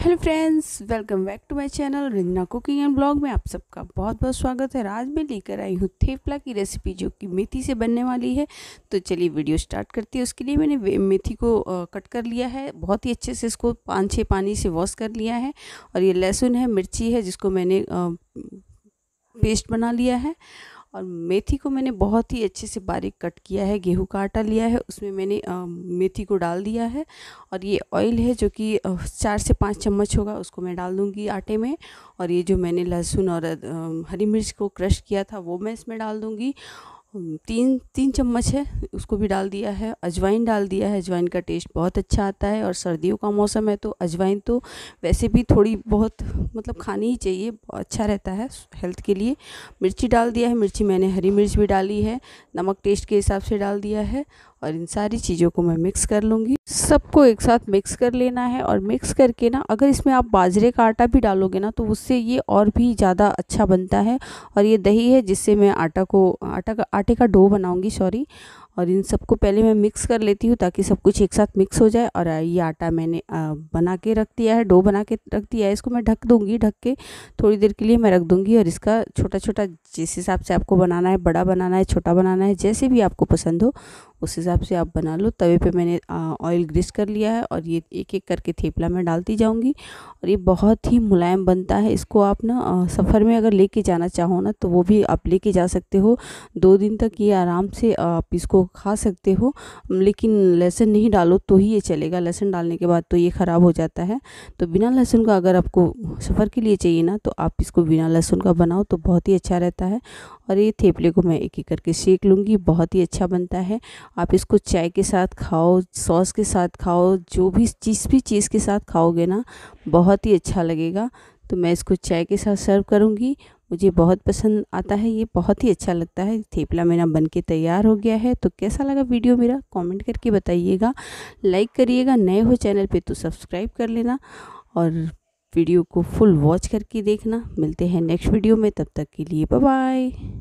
hello friends welcome back to my channel Ranjana cooking and blog में आप सबका बहुत बहुत स्वागत है आज मैं लेकर आई हूँ थेपला की रेसिपी जो कि मेथी से बनने वाली है तो चलिए वीडियो स्टार्ट करती है उसके लिए मैंने मेथी को कट कर लिया है बहुत ही अच्छे से इसको पाँच छः पानी से वॉश कर लिया है और ये लहसुन है मिर्ची है जिसको मैंने पेस्ट बना लिया है और मेथी को मैंने बहुत ही अच्छे से बारीक कट किया है गेहूं का आटा लिया है उसमें मैंने मेथी को डाल दिया है और ये ऑयल है जो कि चार से पाँच चम्मच होगा उसको मैं डाल दूँगी आटे में और ये जो मैंने लहसुन और हरी मिर्च को क्रश किया था वो मैं इसमें डाल दूँगी तीन तीन चम्मच है उसको भी डाल दिया है अजवाइन डाल दिया है अजवाइन का टेस्ट बहुत अच्छा आता है और सर्दियों का मौसम है तो अजवाइन तो वैसे भी थोड़ी बहुत मतलब खानी ही चाहिए अच्छा रहता है हेल्थ के लिए मिर्ची डाल दिया है मिर्ची मैंने हरी मिर्च भी डाली है नमक टेस्ट के हिसाब से डाल दिया है और इन सारी चीज़ों को मैं मिक्स कर लूँगी सबको एक साथ मिक्स कर लेना है और मिक्स करके ना अगर इसमें आप बाजरे का आटा भी डालोगे ना तो उससे ये और भी ज़्यादा अच्छा बनता है और ये दही है जिससे मैं आटा को आटा का आटे का डो बनाऊंगी सॉरी और इन सबको पहले मैं मिक्स कर लेती हूँ ताकि सब कुछ एक साथ मिक्स हो जाए और ये आटा मैंने बना के रख दिया है डो बना के रख दिया है इसको मैं ढक दूँगी ढक के थोड़ी देर के लिए मैं रख दूँगी और इसका छोटा छोटा जिस हिसाब से आपको बनाना है बड़ा बनाना है छोटा बनाना है जैसे भी आपको पसंद हो उस हिसाब से आप बना लो तवे पर मैंने ऑयल ग्रीस कर लिया है और ये एक एक करके थेपला में डालती जाऊँगी और ये बहुत ही मुलायम बनता है इसको आप ना सफ़र में अगर ले जाना चाहो ना तो वो भी आप ले जा सकते हो दो दिन तक ये आराम से आप इसको खा सकते हो लेकिन लहसुन नहीं डालो तो ही ये चलेगा लहसुन डालने के बाद तो ये ख़राब हो जाता है तो बिना लहसुन का अगर आपको सफ़र के लिए चाहिए ना तो आप इसको बिना लहसुन का बनाओ तो बहुत ही अच्छा रहता है और ये थेपले को मैं एक एक करके सेक लूँगी बहुत ही अच्छा बनता है आप इसको चाय के साथ खाओ सॉस के साथ खाओ जो भी जिस भी चीज़ के साथ खाओगे ना बहुत ही अच्छा लगेगा तो मैं इसको चाय के साथ सर्व करूँगी मुझे बहुत पसंद आता है ये बहुत ही अच्छा लगता है थेपला मेरा बन के तैयार हो गया है तो कैसा लगा वीडियो मेरा कमेंट करके बताइएगा लाइक करिएगा नए हो चैनल पे तो सब्सक्राइब कर लेना और वीडियो को फुल वॉच करके देखना मिलते हैं नेक्स्ट वीडियो में तब तक के लिए बाय